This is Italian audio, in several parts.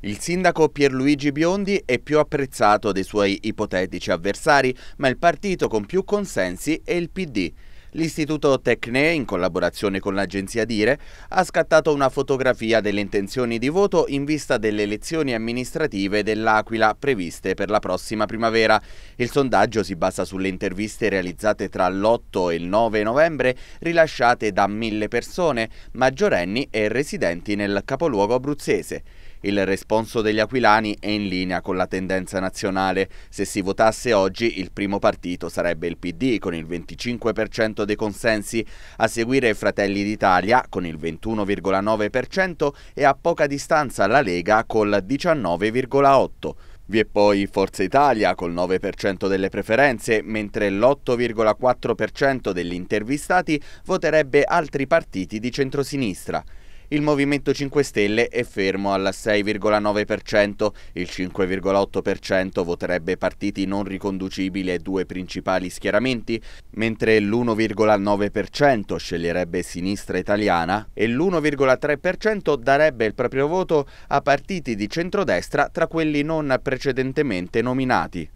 Il sindaco Pierluigi Biondi è più apprezzato dei suoi ipotetici avversari, ma il partito con più consensi è il PD. L'istituto Tecne, in collaborazione con l'agenzia Dire, ha scattato una fotografia delle intenzioni di voto in vista delle elezioni amministrative dell'Aquila previste per la prossima primavera. Il sondaggio si basa sulle interviste realizzate tra l'8 e il 9 novembre, rilasciate da mille persone, maggiorenni e residenti nel capoluogo abruzzese. Il responso degli aquilani è in linea con la tendenza nazionale. Se si votasse oggi, il primo partito sarebbe il PD con il 25% dei consensi, a seguire Fratelli d'Italia con il 21,9% e a poca distanza la Lega col 19,8%. Vi è poi Forza Italia col 9% delle preferenze, mentre l'8,4% degli intervistati voterebbe altri partiti di centrosinistra. Il Movimento 5 Stelle è fermo al 6,9%, il 5,8% voterebbe partiti non riconducibili ai due principali schieramenti, mentre l'1,9% sceglierebbe sinistra italiana e l'1,3% darebbe il proprio voto a partiti di centrodestra tra quelli non precedentemente nominati.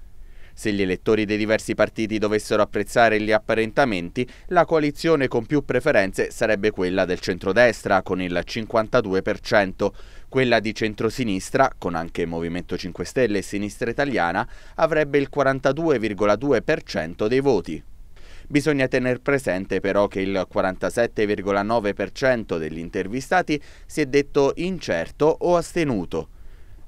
Se gli elettori dei diversi partiti dovessero apprezzare gli apparentamenti, la coalizione con più preferenze sarebbe quella del centrodestra, con il 52%, quella di centrosinistra, con anche Movimento 5 Stelle e Sinistra Italiana, avrebbe il 42,2% dei voti. Bisogna tener presente però che il 47,9% degli intervistati si è detto incerto o astenuto.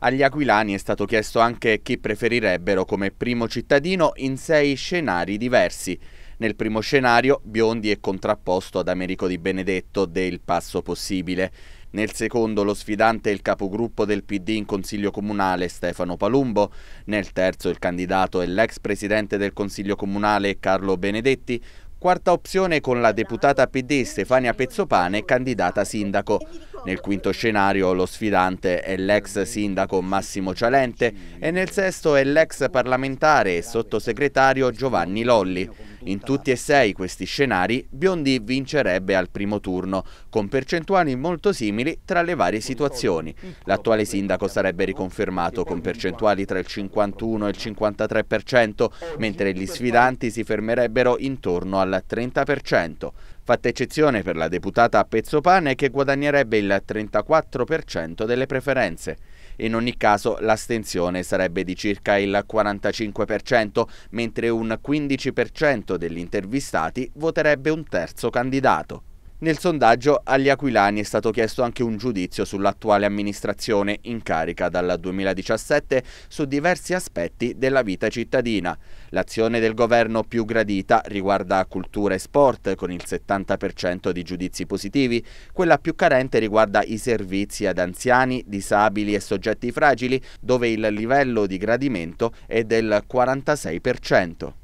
Agli aquilani è stato chiesto anche chi preferirebbero come primo cittadino in sei scenari diversi. Nel primo scenario Biondi è contrapposto ad Americo Di Benedetto del Passo Possibile. Nel secondo lo sfidante è il capogruppo del PD in Consiglio Comunale Stefano Palumbo, nel terzo il candidato è l'ex presidente del Consiglio Comunale Carlo Benedetti, Quarta opzione con la deputata PD Stefania Pezzopane, candidata sindaco. Nel quinto scenario lo sfidante è l'ex sindaco Massimo Cialente e nel sesto è l'ex parlamentare e sottosegretario Giovanni Lolli. In tutti e sei questi scenari, Biondi vincerebbe al primo turno, con percentuali molto simili tra le varie situazioni. L'attuale sindaco sarebbe riconfermato con percentuali tra il 51 e il 53%, mentre gli sfidanti si fermerebbero intorno al 30%. Fatta eccezione per la deputata Pezzopane che guadagnerebbe il 34% delle preferenze. In ogni caso l'astenzione sarebbe di circa il 45%, mentre un 15% degli intervistati voterebbe un terzo candidato. Nel sondaggio agli aquilani è stato chiesto anche un giudizio sull'attuale amministrazione in carica dal 2017 su diversi aspetti della vita cittadina. L'azione del governo più gradita riguarda cultura e sport con il 70% di giudizi positivi, quella più carente riguarda i servizi ad anziani, disabili e soggetti fragili dove il livello di gradimento è del 46%.